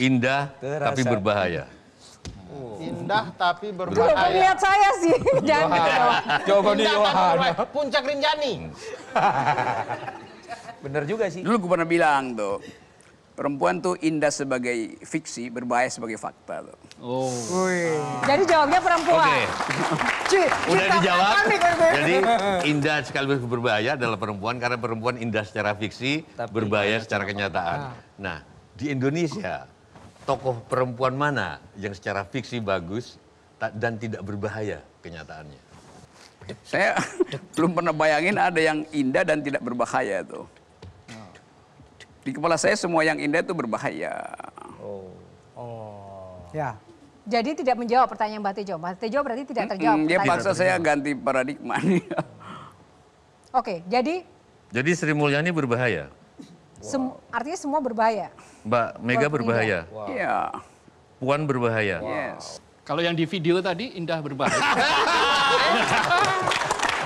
Indah Terasa. tapi berbahaya. Indah tapi berbahaya. Belum lihat saya sih. Jangan. Coba di Puncak Rinjani. Bener juga sih. Dulu gue pernah bilang tuh. Perempuan tuh indah sebagai fiksi, berbahaya sebagai fakta tuh. Oh. Jadi jawabnya perempuan. Oke. Okay. Udah dijawab. Jadi indah sekaligus berbahaya adalah perempuan karena perempuan indah secara fiksi, Tapi berbahaya secara kenyataan. Nah, di Indonesia tokoh perempuan mana yang secara fiksi bagus dan tidak berbahaya kenyataannya? Saya belum pernah bayangin ada yang indah dan tidak berbahaya tuh. Di kepala saya semua yang indah itu berbahaya. Oh. Oh. Ya. Jadi tidak menjawab pertanyaan Mbak Tejo. Mbak Tejo berarti tidak terjawab. Mm -hmm, dia paksa saya ganti paradigma Oke, Oke, jadi... Jadi Sri Mulyani berbahaya? Sem artinya semua berbahaya. Mbak Mega berbahaya. Iya. Puan berbahaya. Wow. Yes. Kalau yang di video tadi indah berbahaya.